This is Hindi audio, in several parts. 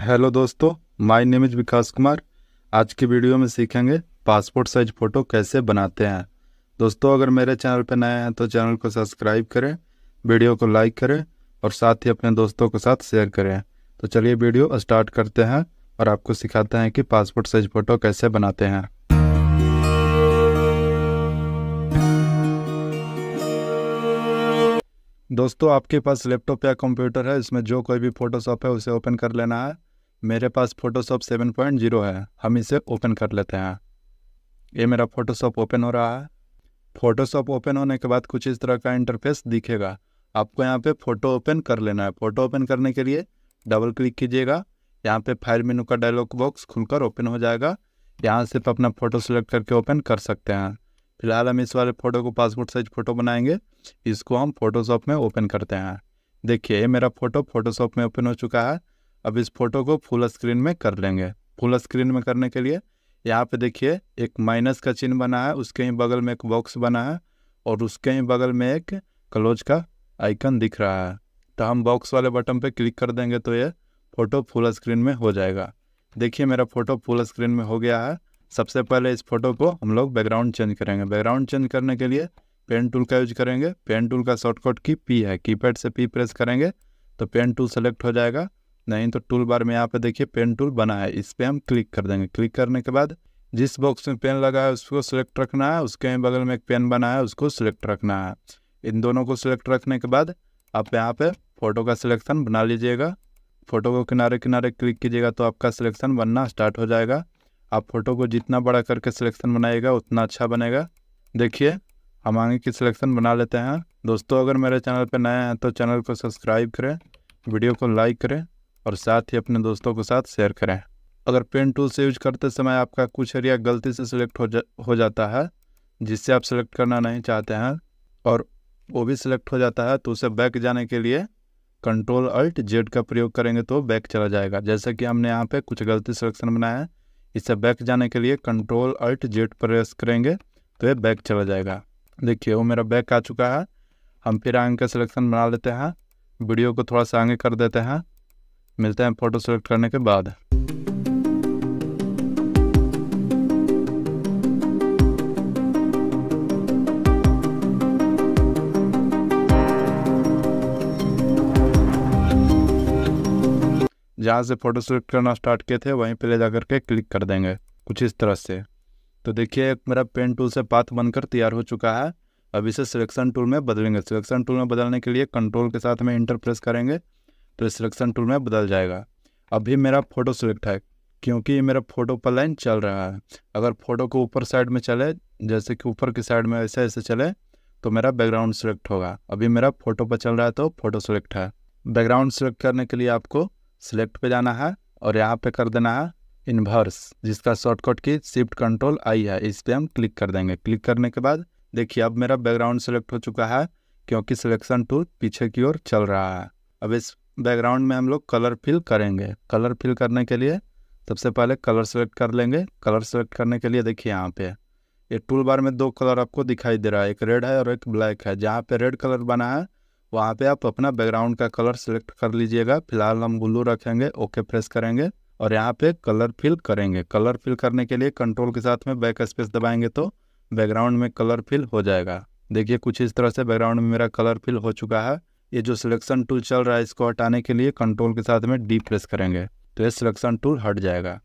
हेलो दोस्तों my name is Vikas Kumar आज की वीडियो में सीखेंगे पासपोर्ट साइज फ़ोटो कैसे बनाते हैं दोस्तों अगर मेरे चैनल पर नए हैं तो चैनल को सब्सक्राइब करें वीडियो को लाइक करें और साथ ही अपने दोस्तों के साथ शेयर करें तो चलिए वीडियो स्टार्ट करते हैं और आपको सिखाते हैं कि पासपोर्ट साइज फ़ोटो कैसे बनाते हैं दोस्तों आपके पास लैपटॉप या कंप्यूटर है इसमें जो कोई भी फ़ोटोशॉप है उसे ओपन कर लेना है मेरे पास फ़ोटोशॉप सेवन पॉइंट जीरो है हम इसे ओपन कर लेते हैं ये मेरा फ़ोटोशॉप ओपन हो रहा है फ़ोटोशॉप ओपन होने के बाद कुछ इस तरह का इंटरफेस दिखेगा आपको यहाँ पे फ़ोटो ओपन कर लेना है फ़ोटो ओपन करने के लिए डबल क्लिक कीजिएगा यहाँ पे फाइल मेनू का डायलॉग बॉक्स खुलकर ओपन हो जाएगा यहाँ से आप अपना फ़ोटो सेलेक्ट करके ओपन कर सकते हैं फिलहाल हम इस वाले फ़ोटो को पासपोर्ट साइज फ़ोटो बनाएंगे इसको हम फोटोशॉप में ओपन करते हैं देखिए ये मेरा फ़ोटो फोटोशॉप में ओपन हो चुका है अब इस फोटो को फुल स्क्रीन में कर लेंगे फुल स्क्रीन में करने के लिए यहाँ पे देखिए एक माइनस का चिन्ह बना है उसके ही बगल में एक बॉक्स बना है और उसके ही बगल में एक क्लोज का आइकन दिख रहा है तो हम बॉक्स वाले बटन पर क्लिक कर देंगे तो ये फ़ोटो फुल स्क्रीन में हो जाएगा देखिए मेरा फ़ोटो फुल स्क्रीन में हो गया है सबसे पहले इस फोटो को हम लोग बैकग्राउंड चेंज करेंगे बैकग्राउंड चेंज करने के लिए पेन टूल का यूज करेंगे पेन टूल का शॉर्टकट की पी है कीपैड से पी प्रेस करेंगे तो पेन टूल सेलेक्ट हो जाएगा नहीं तो टूल बार में यहाँ पे देखिए पेन टूल बना है इस पर हम क्लिक कर देंगे क्लिक करने के बाद जिस बॉक्स में पेन लगा है उसको सिलेक्ट रखना है उसके बगल में एक पेन बना है उसको सिलेक्ट रखना है इन दोनों को सिलेक्ट रखने के बाद आप यहाँ पे फ़ोटो का सिलेक्शन बना लीजिएगा फ़ोटो को किनारे किनारे क्लिक कीजिएगा तो आपका सिलेक्शन बनना स्टार्ट हो जाएगा आप फ़ोटो को जितना बड़ा करके सिलेक्शन बनाइएगा उतना अच्छा बनेगा देखिए हम आगे की सिलेक्शन बना लेते हैं दोस्तों अगर मेरे चैनल पर नए हैं तो चैनल को सब्सक्राइब करें वीडियो को लाइक करें और साथ ही अपने दोस्तों के साथ शेयर करें अगर पेन टूल से यूज करते समय आपका कुछ एरिया गलती से सिलेक्ट हो जा हो जाता है जिससे आप सिलेक्ट करना नहीं चाहते हैं और वो भी सिलेक्ट हो जाता है तो उसे बैक जाने के लिए कंट्रोल अल्ट जेड का प्रयोग करेंगे तो बैक चला जाएगा जैसे कि हमने यहाँ पे कुछ गलती सिलेक्शन बनाया है इसे बैक जाने के लिए कंट्रोल अल्ट जेट प्रेस करेंगे तो ये बैक चला जाएगा देखिए वो मेरा बैक आ चुका है हम फिर आगे का सिलेक्शन बना लेते हैं वीडियो को थोड़ा सा आगे कर देते हैं मिलते हैं फ़ोटो सेलेक्ट करने के बाद जहाँ से फ़ोटो सेलेक्ट करना स्टार्ट किए थे वहीं पर ले जा करके क्लिक कर देंगे कुछ इस तरह से तो देखिए मेरा पेन टूल से पाथ बनकर तैयार हो चुका है अब इसे सिलेक्शन टूल में बदलेंगे सिलेक्शन टूल में बदलने के लिए कंट्रोल के साथ में इंटर प्रेस करेंगे तो सिलेक्शन टूल में बदल जाएगा अभी मेरा फ़ोटो सेलेक्ट है क्योंकि मेरा फ़ोटो पर लाइन चल रहा है अगर फ़ोटो को ऊपर साइड में चले जैसे कि ऊपर की साइड में ऐसे ऐसे चले तो मेरा बैकग्राउंड सेलेक्ट होगा अभी मेरा फ़ोटो पर चल रहा है तो फ़ोटो सेलेक्ट है बैकग्राउंड सेलेक्ट करने के लिए आपको सिलेक्ट पे जाना है और यहाँ पे कर देना है इन्वर्स जिसका शॉर्टकट की शिफ्ट कंट्रोल आई है इस पर हम क्लिक कर देंगे क्लिक करने के बाद देखिए अब मेरा बैकग्राउंड सेलेक्ट हो चुका है क्योंकि सिलेक्शन टूल पीछे की ओर चल रहा है अब इस बैकग्राउंड में हम लोग कलर फिल करेंगे कलर फिल करने के लिए सबसे पहले कलर सेलेक्ट कर लेंगे कलर सेलेक्ट करने के लिए देखिए यहाँ पे ये टूल बार में दो कलर आपको दिखाई दे रहा है एक रेड है और एक ब्लैक है जहाँ पे रेड कलर बना है वहाँ पे आप अपना बैकग्राउंड का कलर सेलेक्ट कर लीजिएगा फिलहाल हम ब्लू रखेंगे ओके प्रेस करेंगे और यहाँ पे कलर फिल करेंगे कलर फिल करने के लिए कंट्रोल के साथ में बैक स्पेस दबाएंगे तो बैकग्राउंड में कलर फिल हो जाएगा देखिए कुछ इस तरह से बैकग्राउंड में मेरा कलर फिल हो चुका है ये जो सिलेक्शन टूल चल रहा है इसको हटाने के लिए कंट्रोल के साथ में डी प्रेस करेंगे तो ये सिलेक्शन टूल हट जाएगा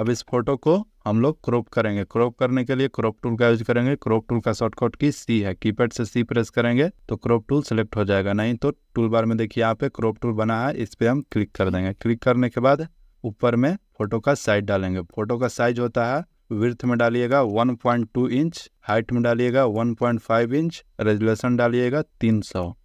अब इस फोटो को हम लोग क्रॉप करेंगे क्रॉप करने के लिए क्रॉप टूल का यूज करेंगे क्रॉप टूल का शॉर्टकट की सी है कीपैड से सी प्रेस करेंगे तो क्रॉप टूल सेलेक्ट हो जाएगा नहीं तो टूल बार में देखिए यहाँ पे क्रॉप टूल बना है इस पर हम क्लिक कर देंगे क्लिक करने के बाद ऊपर में फोटो का साइज डालेंगे फोटो का साइज होता है विर्थ में डालिएगा वन इंच हाइट में डालिएगा वन इंच रेजुलेशन डालिएगा तीन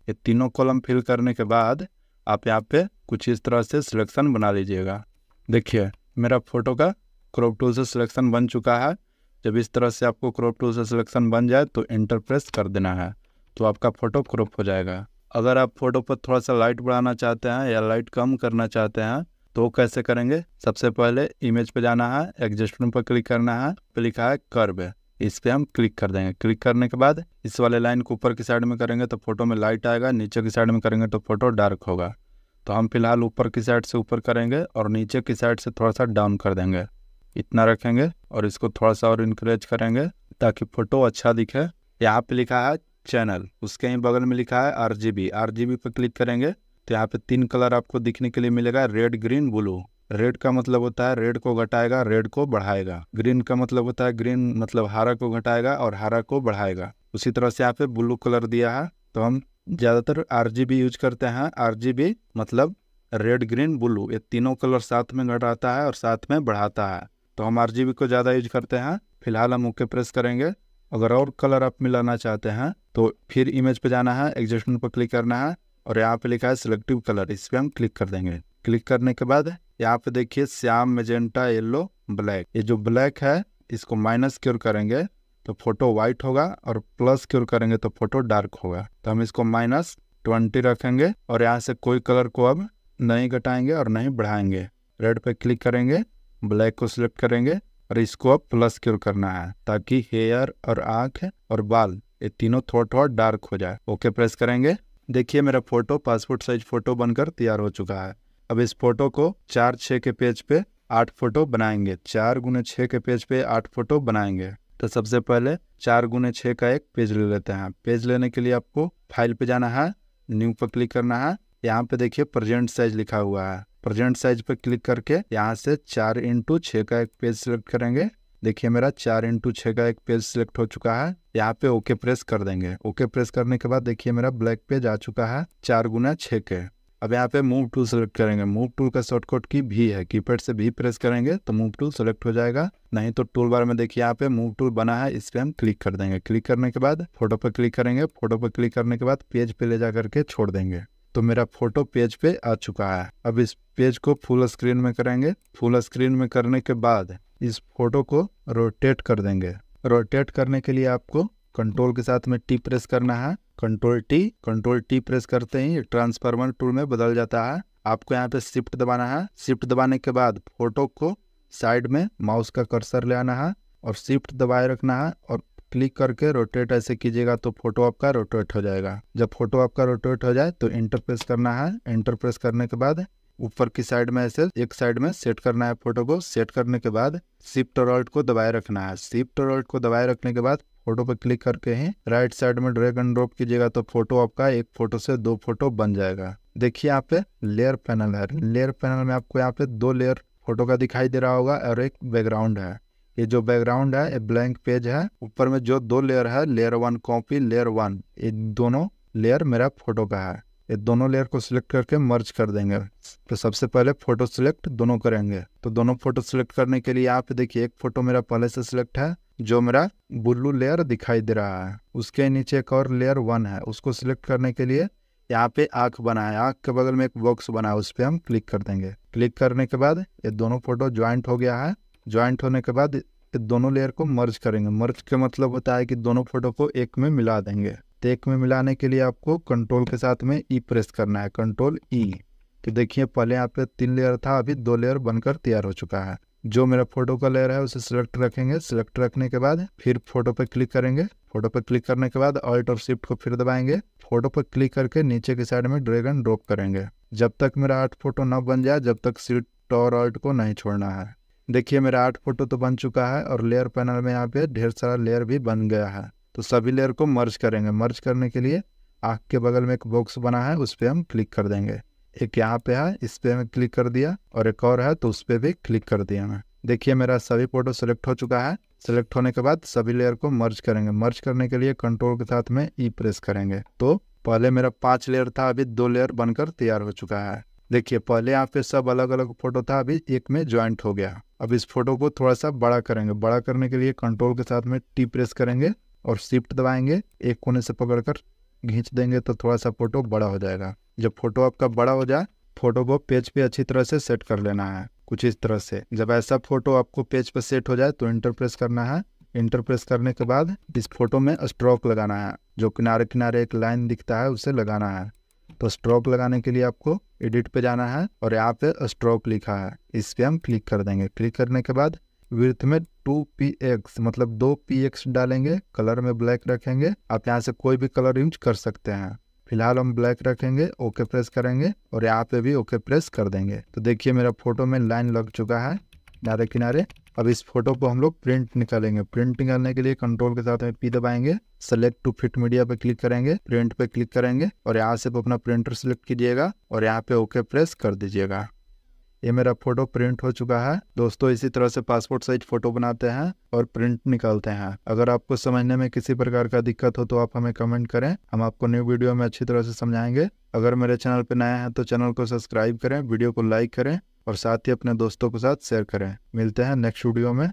ये तीनों कॉलम फिल करने के बाद आप यहाँ पे कुछ इस तरह से सिलेक्शन बना लीजिएगा देखिए मेरा फ़ोटो का क्रॉप टूल से सिलेक्शन बन चुका है जब इस तरह से आपको क्रॉप टूल से सिलेक्शन बन जाए तो इंटर प्रेस कर देना है तो आपका फ़ोटो क्रॉप हो जाएगा अगर आप फ़ोटो पर थोड़ा सा लाइट बढ़ाना चाहते हैं या लाइट कम करना चाहते हैं तो कैसे करेंगे सबसे पहले इमेज पर जाना है एडजस्टमेंट पर क्लिक करना है पे लिखा है कर्व इस पर हम क्लिक कर देंगे क्लिक करने के बाद इस वाले लाइन को ऊपर की साइड में करेंगे तो फोटो में लाइट आएगा नीचे की साइड में करेंगे तो फोटो डार्क होगा तो हम फिलहाल ऊपर की साइड से ऊपर करेंगे और नीचे की साइड से थोड़ा सा डाउन कर देंगे इतना रखेंगे और इसको थोड़ा सा और इंक्रेज करेंगे ताकि फ़ोटो अच्छा दिखे यहाँ पे लिखा है चैनल उसके ही बगल में लिखा है R G B R G B पर क्लिक करेंगे तो यहाँ पे तीन कलर आपको दिखने के लिए मिलेगा रेड ग्रीन ब्लू रेड का मतलब होता है रेड को घटाएगा रेड को बढ़ाएगा ग्रीन का मतलब होता है ग्रीन मतलब हरा को घटाएगा और हरा को बढ़ाएगा उसी तरह से यहाँ पे ब्लू कलर दिया है तो हम ज़्यादातर आर यूज करते हैं आर मतलब रेड ग्रीन ब्लू ये तीनों कलर साथ में घटाता है और साथ में बढ़ाता है तो हम आर को ज़्यादा यूज करते हैं फिलहाल हम ओके प्रेस करेंगे अगर और कलर आप मिलाना चाहते हैं तो फिर इमेज पे जाना है एडजस्टमेंट पर क्लिक करना है और यहाँ पे लिखा है सिलेक्टिव कलर इस पर हम क्लिक कर देंगे क्लिक करने के बाद यहाँ पे देखिए श्याम मेजेंटा येलो ब्लैक ये जो ब्लैक है इसको माइनस क्योर करेंगे तो फोटो वाइट होगा और प्लस क्योर करेंगे तो फोटो डार्क होगा तो हम इसको माइनस ट्वेंटी रखेंगे और यहाँ से कोई कलर को अब नहीं घटाएंगे और नहीं बढ़ाएंगे रेड पे क्लिक करेंगे ब्लैक को सिलेक्ट करेंगे और इसको अब प्लस क्योर करना है ताकि हेयर और आंख और बाल ये तीनों थोड़ा थोड़ा डार्क हो जाए ओके प्रेस करेंगे देखिए मेरा फोटो पासपोर्ट साइज फोटो बनकर तैयार हो चुका है अब इस फोटो को चार छः के पेज पे आठ फोटो बनाएंगे चार गुने छः के पेज पे आठ फोटो बनाएंगे तो सबसे पहले चार गुने छः का एक पेज ले लेते हैं पेज लेने के लिए आपको फाइल पे जाना है न्यू पर क्लिक करना है यहाँ पे देखिए प्रेजेंट साइज लिखा हुआ है प्रेजेंट साइज पर क्लिक करके यहाँ से चार इंटू छः का एक पेज सिलेक्ट करेंगे देखिए मेरा चार इंटू छः का एक पेज सिलेक्ट हो चुका है यहाँ पे ओके प्रेस कर देंगे ओके प्रेस करने के बाद देखिए मेरा ब्लैक पेज आ चुका है चार गुना छः के अब यहाँ पे मूव टूल सेलेक्ट करेंगे मूव टूल का शॉर्टकट की भी है कीपैड से भी प्रेस करेंगे तो मूव टूल सेलेक्ट हो जाएगा नहीं तो टूल बार में देखिए यहाँ पे मूव टूल बना है इस पर हम क्लिक कर देंगे क्लिक करने के बाद फोटो पर क्लिक करेंगे फोटो पर क्लिक करने के बाद पेज पे ले जा करके छोड़ देंगे तो मेरा फोटो पेज पे आ चुका है अब इस पेज को फुल स्क्रीन में करेंगे फुल स्क्रीन में करने के बाद इस फोटो को रोटेट कर देंगे रोटेट करने के लिए आपको कंट्रोल के साथ में टी प्रेस करना है control T control T press करते ही ट्रांसफार्मर टूल में बदल जाता है आपको यहाँ पे शिफ्ट दबाना है शिफ्ट दबाने के बाद फोटो को साइड में माउस का कर्सर ले आना है और शिफ्ट दबाए रखना है और क्लिक करके रोटेट ऐसे कीजिएगा तो फोटो आपका रोटेट हो जाएगा जब फोटो आपका रोटेट हो जाए तो इंटर प्रेस करना है इंटर प्रेस करने के बाद ऊपर की साइड में ऐसे एक साइड में सेट करना है फोटो को सेट करने के बाद शिफ्ट और ऑल्ट को दबाए रखना है शिफ्ट और ऑल्ट को दबाए रखने के बाद फोटो पर क्लिक करके ही राइट साइड में ड्रैग एंड ड्रॉप कीजिएगा तो फोटो आपका एक फोटो से दो फोटो बन जाएगा देखिए यहाँ पे लेयर पैनल है लेयर पैनल में आपको यहाँ पे दो लेयर फोटो का दिखाई दे रहा होगा और एक बैकग्राउंड है ये जो बैकग्राउंड है ये ब्लैंक पेज है ऊपर में जो दो लेयर है layer one copy layer one ये दोनों लेयर मेरा फोटो का है ये दोनों लेयर को सिलेक्ट करके मर्ज कर देंगे तो सबसे पहले फ़ोटो सिलेक्ट दोनों करेंगे तो दोनों फ़ोटो सिलेक्ट करने के लिए यहाँ पे देखिए एक फ़ोटो मेरा पहले से सिलेक्ट है जो मेरा ब्लू लेयर दिखाई दे रहा है उसके नीचे एक और लेयर वन है उसको सिलेक्ट करने के लिए यहाँ पे आंख बना है आंख के बगल में एक बॉक्स बना है उस पर हम क्लिक कर देंगे क्लिक करने के बाद ये दोनों फोटो ज्वाइंट हो गया है ज्वाइंट होने के बाद ये दोनों लेयर को मर्ज करेंगे मर्ज के मतलब होता है कि दोनों फोटो को एक में मिला देंगे तेक में मिलाने के लिए आपको कंट्रोल के साथ में ई e प्रेस करना है कंट्रोल ई e. तो देखिए पहले यहाँ पे तीन लेयर था अभी दो लेयर बनकर तैयार हो चुका है जो मेरा फोटो का लेयर है उसे सिलेक्ट रखेंगे सिलेक्ट रखने के बाद फिर फोटो पर क्लिक करेंगे फोटो पर क्लिक करने के बाद ऑल्ट और शिफ्ट को फिर दबाएंगे फोटो पर क्लिक करके नीचे के साइड में ड्रैगन ड्रॉप करेंगे जब तक मेरा आठ फोटो न बन जाए जब तक शिफ्ट और ऑल्ट को नहीं छोड़ना है देखिए मेरा आठ फोटो तो बन चुका है और लेयर पैनल में यहाँ पे ढेर सारा लेयर भी बन गया है तो सभी लेयर को मर्ज करेंगे मर्ज करने के लिए आँख के बगल में एक बॉक्स बना है उस पर हम क्लिक कर देंगे एक यहाँ पे है इस पर हमें क्लिक कर दिया और एक और है तो उस पर भी क्लिक कर दिया मैं देखिए मेरा सभी फोटो सेलेक्ट हो चुका है सेलेक्ट होने के बाद सभी लेयर को मर्ज करेंगे मर्ज करने के लिए कंट्रोल के साथ में ई e प्रेस करेंगे तो पहले मेरा पांच लेयर था अभी दो लेयर बनकर तैयार हो चुका है देखिए पहले यहाँ पे सब अलग अलग फोटो था अभी एक में ज्वाइंट हो गया अब इस फोटो को थोड़ा सा बड़ा करेंगे बड़ा करने के लिए कंट्रोल के साथ में टी प्रेस करेंगे और शिफ्ट दबाएंगे एक कोने से पकड़कर घींच देंगे तो थोड़ा सा फोटो बड़ा हो जाएगा जब फोटो आपका बड़ा हो जाए फोटो को पेज पे अच्छी तरह से सेट कर लेना है कुछ इस तरह से जब ऐसा फोटो आपको पेज पर सेट हो जाए तो इंटरप्रेस करना है इंटरप्रेस करने के बाद इस फोटो में स्ट्रोक लगाना है जो किनारे किनारे एक लाइन दिखता है उसे लगाना है तो स्ट्रोक लगाने के लिए आपको एडिट पे जाना है और यहाँ पे स्ट्रोक लिखा है इस पे हम क्लिक कर देंगे क्लिक करने के बाद विर्थ में टू पी एक्स मतलब दो पी एक्स डालेंगे कलर में ब्लैक रखेंगे आप यहाँ से कोई भी कलर यूज कर सकते हैं फिलहाल हम ब्लैक रखेंगे ओके प्रेस करेंगे और यहाँ पे भी ओके प्रेस कर देंगे तो देखिए मेरा फोटो में लाइन लग चुका है किनारे किनारे अब इस फोटो को हम लोग प्रिंट निकालेंगे प्रिंट निकालने के लिए कंट्रोल के साथ में पी दबाएंगे सेलेक्ट टू फिट मीडिया पे क्लिक करेंगे प्रिंट पे क्लिक करेंगे और यहाँ से अपना प्रिंटर सेलेक्ट कीजिएगा और यहाँ पे ओके प्रेस कर दीजिएगा ये मेरा फोटो प्रिंट हो चुका है दोस्तों इसी तरह से पासपोर्ट साइज फोटो बनाते हैं और प्रिंट निकालते हैं अगर आपको समझने में किसी प्रकार का दिक्कत हो तो आप हमें कमेंट करें हम आपको न्यू वीडियो में अच्छी तरह से समझाएंगे अगर मेरे चैनल पर नया है तो चैनल को सब्सक्राइब करें वीडियो को लाइक करें और साथ ही अपने दोस्तों के साथ शेयर करें मिलते हैं नेक्स्ट वीडियो में